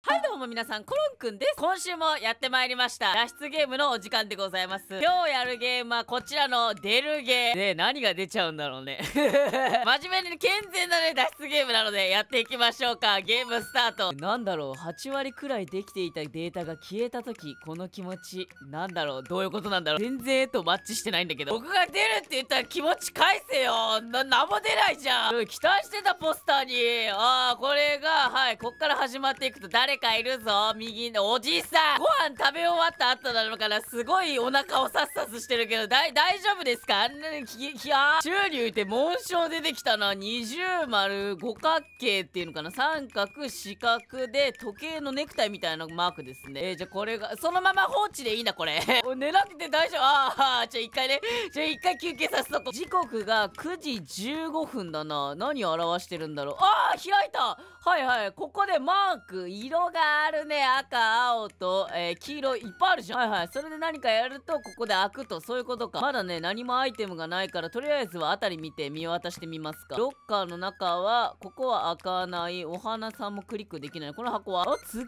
はいどうも皆さんコロンくんです今週もやってまいりました脱出ゲームのお時間でございます今日やるゲームはこちらの出るゲーね何が出ちゃうんだろうね 真面目に健全なね脱出ゲームなのでやっていきましょうかゲームスタートなんだろう8割くらいできていたデータが消えた時この気持ちなんだろうどういうことなんだろう全然とマッチしてないんだけど僕が出るって言ったら気持ち返せよな何も出ないじゃん期待してたポスターにああこれがはいこっから始まっていくと誰誰かいるぞ右のおじさんご飯食べ終わった後なのかなすごいお腹をさっさとしてるけど大丈夫ですかあんなにききゃ宙に浮いて紋章出てきたな二重丸五角形っていうのかな三角四角で時計のネクタイみたいなマークですねえー、じゃあこれがそのまま放置でいいなこれ 狙っくて大丈夫ああじゃあ一回ねじゃあ一回休憩させとこう時刻が9時15分だな何表してるんだろうああ開いたはいはいここでマーク色があるね赤青と、えー、黄色いっぱいあるじゃんはいはいそれで何かやるとここで開くとそういうことかまだね何もアイテムがないからとりあえずは辺り見て見渡してみますかロッカーの中はここは開かないお花さんもクリックできないこの箱はあ月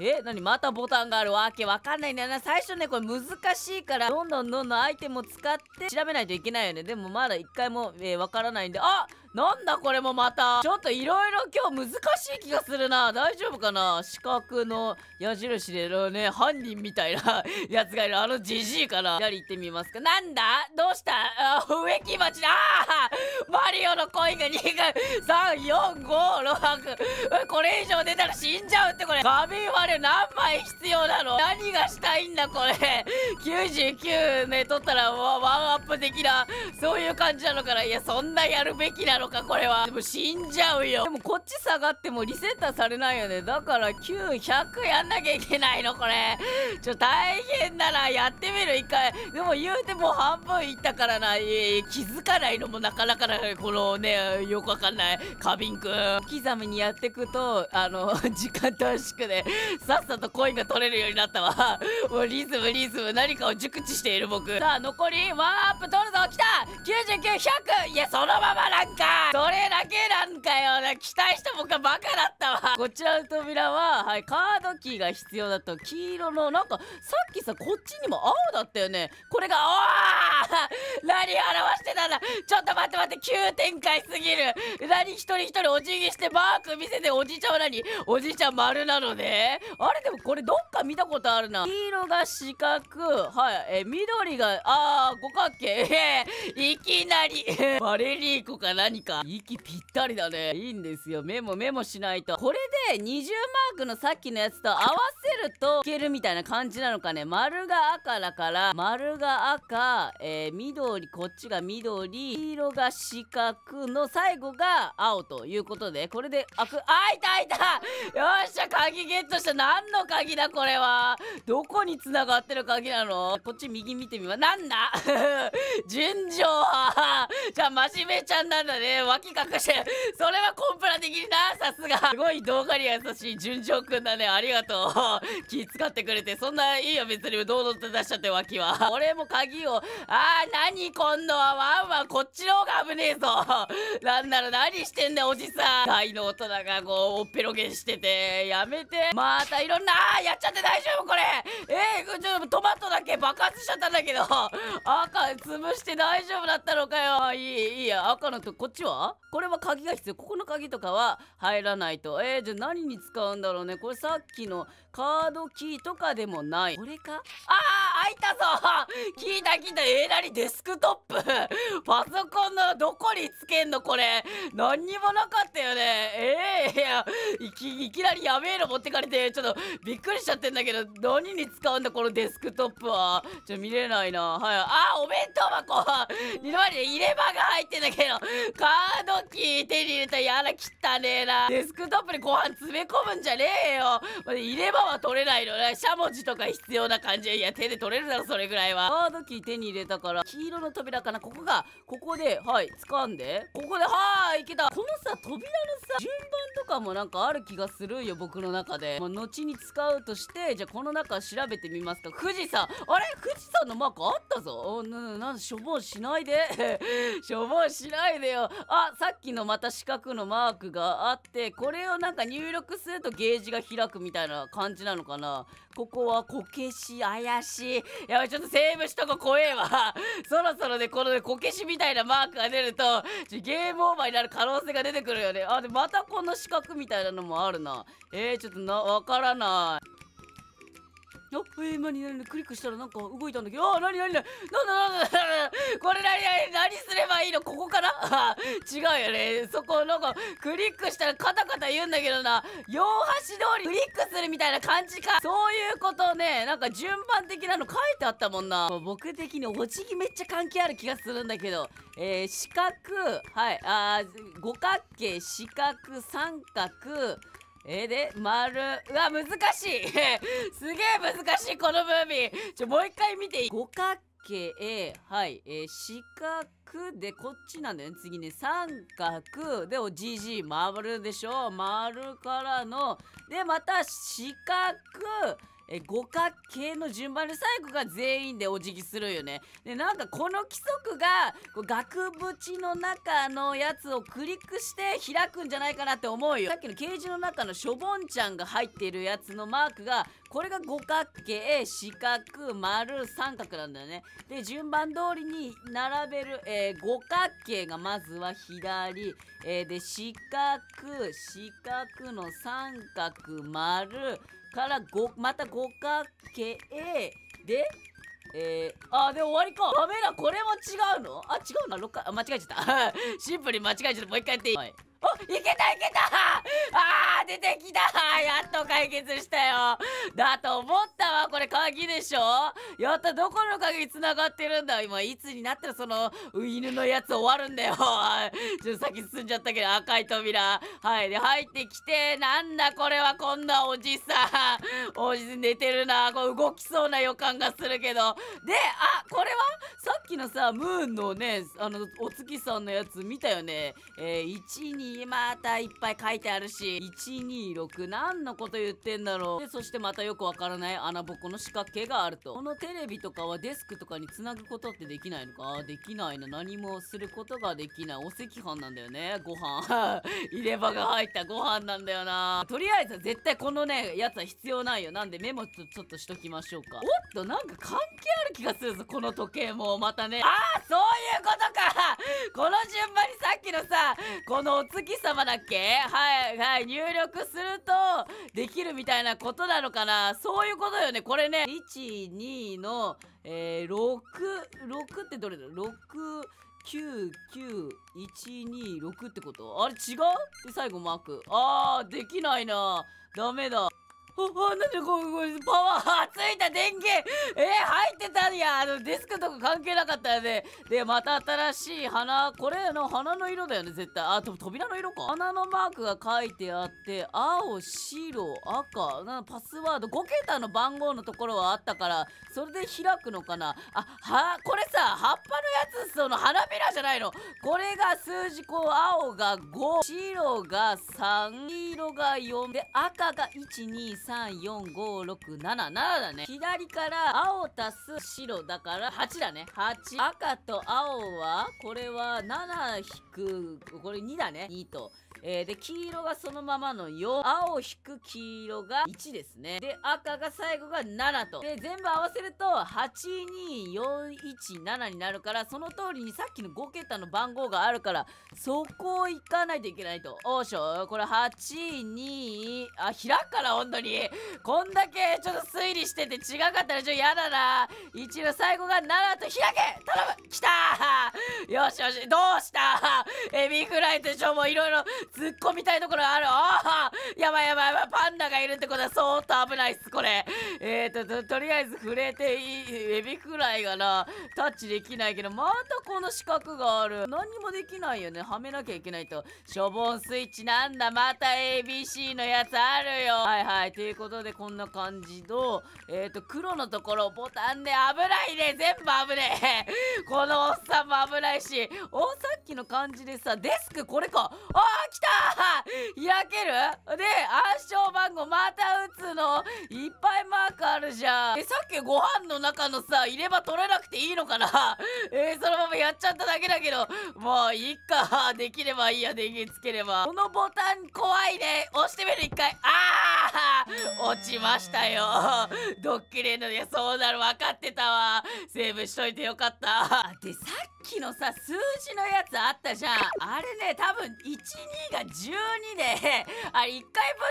え何またボタンがあるわけわかんないんだよな最初ねこれ難しいからどんどんどんどんアイテムを使って調べないといけないよねでもまだ一回も、えー、わからないんであっなんだこれもまたちょっといろいろ今日難しい気がするな大丈夫かな四角の矢印でね犯人みたいな やつがいるあのじじいかな左行ってみますかなんだどうしたあ植木町だマリオの恋が2回3456これ以上出たら死んじゃうってこれ画面割れ何枚必要なの何がしたいんだこれ99ね取ったらワンアップ的なそういう感じなのかないやそんなやるべきなののかこれはでも死んじゃうよでもこっち下がってもリセッターされないよねだから900やんなきゃいけないのこれちょ大変だなやってみる一回でも言うてもう半分いったからな、気づかないのもなかなかなこのねよくわかんない花瓶くん刻みにやってくとあの 時間短縮でさっさとコインが取れるようになったわもうリズムリズム何かを熟知している僕さあ残りワンアップ取るぞ来た99100いやそのままなんかそれだけなんかよな期待した僕はバカだったわこちらの扉ははいカードキーが必要だと黄色のなんかさっきさこっちにも青だったよねこれがおーだちょっと待って待って急展開すぎる何一人一人お辞儀してマーク見せておじいちゃんは何おじいちゃん丸なのであれでもこれどっか見たことあるな黄色が四角はいえ緑がああ五角形えー、いきなり バレリーコか何か息ぴったりだねいいんですよメモメモしないとこれで20マークのさっきのやつと合わせるといけるみたいな感じなのかね丸が赤だから丸が赤えー、緑こっちが緑緑色が四角の最後が青ということでこれであくあいたいたよっしゃ鍵ゲットした何の鍵だこれはどこに繋がってる鍵なのこっち右見てみますなんだ 純情はじゃあ真面目ちゃんなんだね脇隠してそれはコンプラ的になさすがすごい動画に優しい純情くんだねありがとう気使ってくれてそんないいよ別に堂々と出しちゃって脇は俺も鍵をあー何今度はワンはこっちの方が危ねえぞ なんなら何してんだよおじさん大の大人がこうおっぺろげしててやめてまたいろんなあやっちゃって大丈夫これえー、ちょっとトマトだけ爆発しちゃったんだけど 赤潰して大丈夫だったのかよいいいいや赤のとこっちはこれは鍵が必要ここの鍵とかは入らないとえー、じゃあ何に使うんだろうねこれさっきのカードキーとかでもないこれかああ開いたぞ 聞いた聞いたえー、なにデスクトップ パソコンのどこにつけんのこれ何にもなかったよねええー、いやいきいきなりやべえの持ってかれてちょっとびっくりしちゃってんだけど何に使うんだこのデスクトップはちょ見れないなはいあお弁当箱二の前に入れ歯が入ってんだけどカードキー手に入れたやら汚ねえなデスクトップにご飯詰め込むんじゃねえよ入れ歯は取れないのねしゃもじとか必要な感じいや手で取れるだろそれぐらいはカードキー手に入れたから黄色の扉かなここがここではい掴んでここではいいけたこのさ扉のさ順番とかもなんかある気がするよ僕の中で、まあ、後に使うとしてじゃあこの中調べてみますか富士山あれ富士山のマークあったぞななんしょぼうしないでしょぼうしないでよあさっきのまた四角のマークがあってこれをなんか入力するとゲージが開くみたいな感じじなのかなここはこけし怪しいやばいちょっとセーブしとこ怖えわそろそろねこのねこけしみたいなマークが出るとちょゲームオーバーになる可能性が出てくるよねあでまたこの四角みたいなのもあるなえー、ちょっとなわからないあえー、何何クリックしたらなんか動いたんだけどあ何何何何何何これ何何何すればいいのここから 違うよねそこなんかクリックしたらカタカタ言うんだけどな両端通りクリックするみたいな感じかそういうことねなんか順番的なの書いてあったもんな僕的にお辞儀めっちゃ関係ある気がするんだけどえー、四角はいあ五角形四角三角えで丸うわ難しい すげえ難しいこのムービーちょもう一回見ていい五角形はい、えー、四角でこっちなんだよね次ね三角でおじじ丸でしょ丸からのでまた四角え五角形の順番で最後が全員でお辞儀するよね。でなんかこの規則がこう額縁の中のやつをクリックして開くんじゃないかなって思うよ。さっきのケージの中のしょぼんちゃんが入ってるやつのマークがこれが五角形四角丸三角なんだよね。で順番通りに並べる、えー、五角形がまずは左、えー、で四角四角の三角丸から5また五角形でえー、あーで終わりかカメラこれも違うのあ違うな六回あ間違えちゃった シンプルに間違えちゃったもう一回やっていい、はいあいけたいけたあー出てきたやっと解決したよだと思っこれ鍵でしょやったどこの鍵繋がってるんだ今いつになったらその犬のやつ終わるんだよ ちょっと先進んじゃったけど赤い扉はいで入ってきてなんだこれはこんなおじさん おじさん寝てるなこう動きそうな予感がするけどであこれはさっきのさムーンのねあのお月さんのやつ見たよねえー、12またいっぱい書いてあるし126何のこと言ってんだろうでそしてまたよくわからない穴ぼこの仕掛けがあると。このテレビとかはデスクとかにつなぐことってできないのかあできないな。何もすることができない。お赤飯なんだよね。ご飯。入れ歯が入ったご飯なんだよな。とりあえず絶対このね、やつは必要ないよ。なんでメモちょっとしときましょうか。おっと、なんか関係ある気がするぞ。この時計もまたね。ああ、そういうことかこの順番にさっきのさ、このお月様だっけはい、はい、入力するとできるみたいなことなのかな。そういうことよね。これね、1、2の、えー、6、6ってどれだ ?6、99126ってことあれ違うで最後マークあーできないなダメだあ、なんでこう、こうパワーついた電源えー、入ってたんやあのデスクとか関係なかったよね。で、また新しい花。これの花の色だよね、絶対。あ、でも扉の色か。花のマークが書いてあって、青、白、赤、なパスワード、5桁の番号のところはあったから、それで開くのかな。あ、は、これさ、葉っぱのやつ、その花びらじゃないの。これが数字、こう、青が5、白が3、黄色が4、で、赤が1、2、3、34567だね左から青足す白だから8だね8赤と青はこれは7引くこれ2だね2とえー、で、黄色がそのままの4、青引く黄色が1ですね。で、赤が最後が7と。で、全部合わせると、82417になるから、その通りにさっきの5桁の番号があるから、そこを行かないといけないと。おーしょ、これ8、2、あ、開くから、本当に。こんだけ、ちょっと推理してて違かったら、ちょ、やだな。1の最後が7と開け頼む来たよしよし、どうしたエビフライとしょ、もいろいろ突っ込みたいところあるああやばいやばいやばいパンダがいるってことは相当危ないっすこれえーとととりあえず触れていいエビフライがなタッチできないけどまたこの四角がある何にもできないよねはめなきゃいけないとしょぼんスイッチなんだまた ABC のやつあるよはいはいということでこんな感じと、えーと黒のところボタンで危ないね全部危ねえ このおっさんも危ないしおさっきの感じでさデスクこれかあー来た開 けるで暗証番号また打つのいっぱいマークあるじゃんえさっきご飯の中のさ入れ歯取れなくていいのかな えー、そのままやっちゃっただけだけどもういっかできればいいや電源つければこのボタン怖いね押してみる一回あー落ちましたよドッキリのやそうなる分かってたわセーブしといてよかったでさっきのさ数字のやつあったじゃんあれね多分12が12で、あれ1回分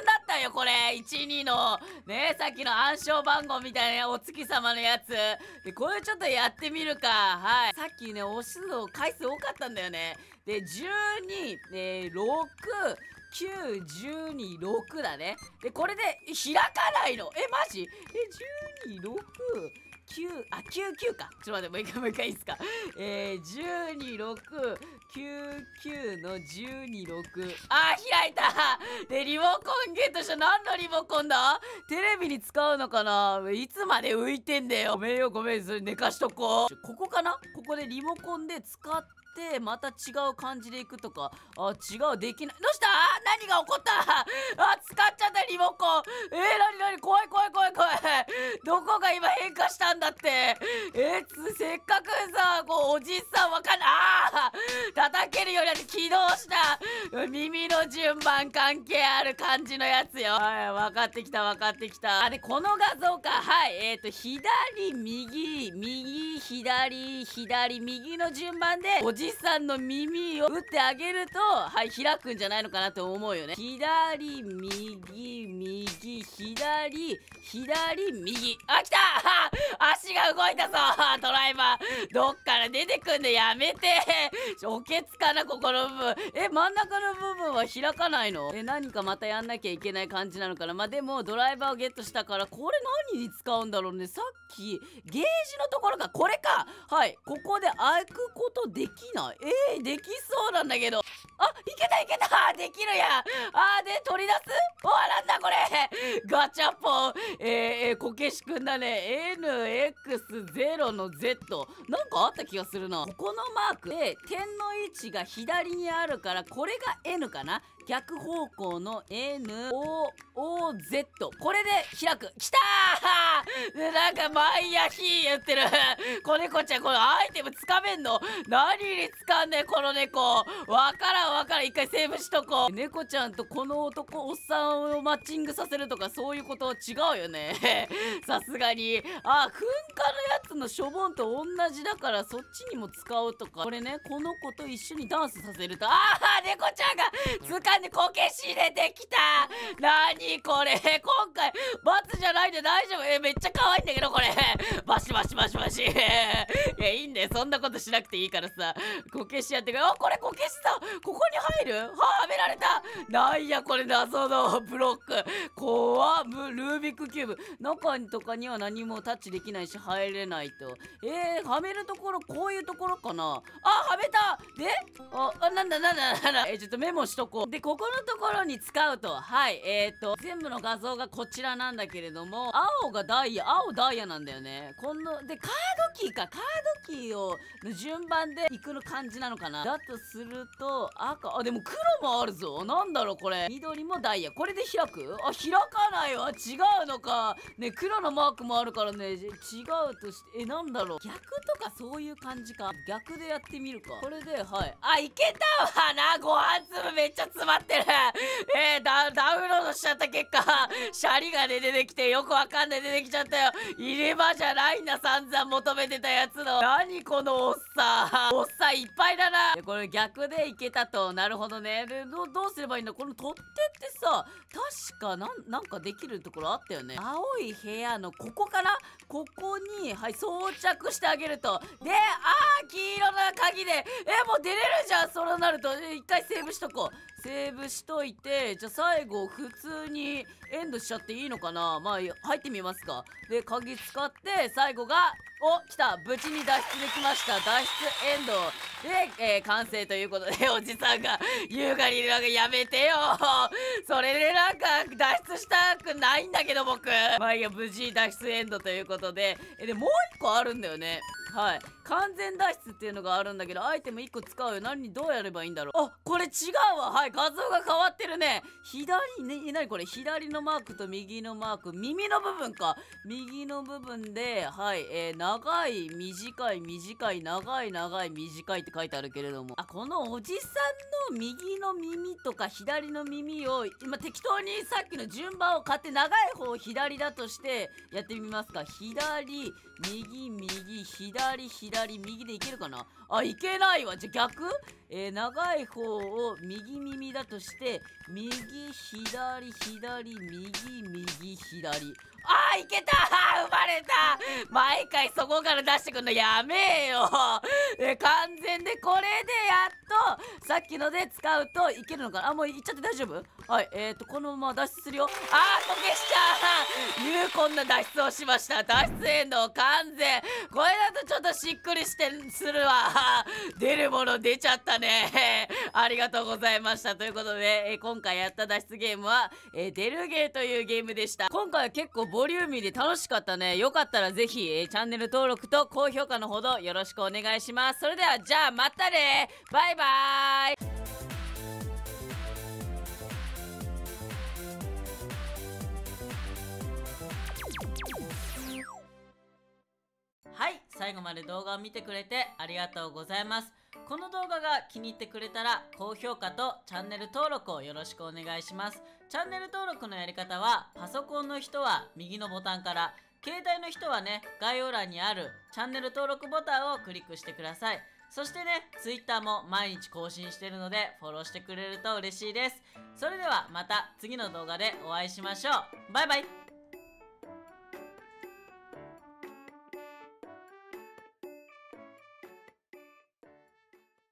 だったよ、これ。12の、ね、さっきの暗証番号みたいなお月様のやつ。で、これちょっとやってみるか。はい。さっきね、押すの回数多かったんだよね。で、12、え6、9126だね。で、これで開かないの。え、マジえ、12、6、9あ99かちょっと待ってもう一回もう一回いいっすかえー、126 99の126あー開いたでリモコンゲットした何のリモコンだテレビに使うのかないつまで浮いてんだよごめんよごめんそれ寝かしとこうここかなここでリモコンで使っててまた違う感じでいくとかあ違うできないどうした何が起こった あ使っちゃったリモコンえー、何に怖い怖い怖い怖い どこが今変化したんだってえー、せっかくさこうおじさんわかんないあ叩けるようになって起動した耳の順番関係ある感じのやつよはい分かってきた分かってきたあでこの画像かはいえっ、ー、と左右右左左右の順番でおじ岸さんの耳を打ってあげるとはい開くんじゃないのかなと思うよね左右右左左右あ来た 足が動いたぞ ドライバーどっから出てくんのやめて おけつかなここの部分え真ん中の部分は開かないのえ何かまたやんなきゃいけない感じなのかなまあでもドライバーをゲットしたからこれ何に使うんだろうねさっきゲージのところがこれかはいここで開くことできなえー、できそうなんだけどあいけたいけた できるやんあで取り出すおあら ガチャポン、えー、こけしくんだね。NX0 の Z。なんかあった気がするな。ここのマークで、点の位置が左にあるから、これが N かな逆方向の NOOZ これで開くきたー なんかマイ毎ヒー言ってる子猫ちゃんこのアイテムつかめんの何に掴んでこの猫わからんわからん一回セーブしとこう猫ちゃんとこの男おっさんをマッチングさせるるとかそういうこと違うよね さすがにあ噴火のやつのしょぼんと同じだからそっちにも使うとかこれねこの子と一緒にダンスさせるとああ猫ちゃんが図鑑にこけし入れてきた何これ今回罰じゃないで大丈夫えめっちゃ可愛いんだけどこれバシバシバシバシいや いいんだよそんなことしなくていいからさこけしやってくれあこれこけしさここに入るはあめられたなんやこれ謎のブロック怖っルービックキューブ中とかには何もタッチできないし入れないとえー、はめるところこういうところかなあはめたであなんだなんだなんだえー、ちょっとメモしとこうでここのところに使うとはいえーと、全部の画像がこちらなんだけれども青がダイヤ青ダイヤなんだよねこのでカードキーかカードキーをの順番でいくの感じなのかなだとすると赤あでも黒もあるぞなんだろうこれ緑もダイヤこれで開くあ開かないわ違うのかね黒のマークもあるからね違うとしてえなんだろう逆とかそういう感じか逆でやってみるかこれではいあいけたわなご飯粒めっちゃ詰まってるえー、ダダウンロードしちゃった結果シャリがね出てきてよくわかんない出てきちゃったよ入れ歯じゃないんだ散々求めてたやつの何このおっさんおっさんいっぱいだなこれ逆でいけたとなるほどねでどどうすればいいんだこの取っ手ってさ確かなんなんかできるところあったよね青い部屋のここからここにはい装着してあげるとでああ黄色な鍵でえもう出れるじゃんそうなると一回セーブしとこうセーブしといて、じゃあ最後、普通にエンドしちゃっていいのかなまあ、入ってみますか。で、鍵使って、最後が、お来た無事に脱出できました脱出エンドで、えー、完成ということで、おじさんが優雅にいるわけやめてよ それでなんか脱出したくないんだけど僕まあいいや、無事脱出エンドということで、え、で、もう一個あるんだよね。はい完全脱出っていうのがあるんだけどアイテム1個使うよ何にどうやればいいんだろうあこれ違うわはい画像が変わってるね左ね何これ左のマークと右のマーク耳の部分か右の部分ではい、えー、長い短い短い長い長い短いって書いてあるけれどもあこのおじさんの右の耳とか左の耳を今適当にさっきの順番を買って長い方を左だとしてやってみますか左右右左左左右でいけるかなあいけないわじゃ逆えー、長い方を右耳だとして右左左右右左あーいけた 生まれた毎回そこから出してくんのやめえよ え完全でこれでやっとさっきので使うといけるのかなあもういっちゃって大丈夫はいえーとこのまま脱出するよあー溶けしちゃう。ゆうこんな脱出をしました脱出エへの完全これだとちょっとしっくりしてするわ出るもの出ちゃったねありがとうございましたということで、えー、今回やった脱出ゲームは、えー、デルゲーというゲームでした今回は結構ボリューミーで楽しかったねよかったらぜひ、えー、チャンネル登録と高評価のほどよろしくお願いしますそれではじゃあまたねバイバーイ最後まで動画を見てくれてありがとうございます。この動画が気に入ってくれたら、高評価とチャンネル登録をよろしくお願いします。チャンネル登録のやり方は、パソコンの人は右のボタンから、携帯の人はね、概要欄にあるチャンネル登録ボタンをクリックしてください。そしてね、Twitter も毎日更新してるので、フォローしてくれると嬉しいです。それではまた次の動画でお会いしましょう。バイバイ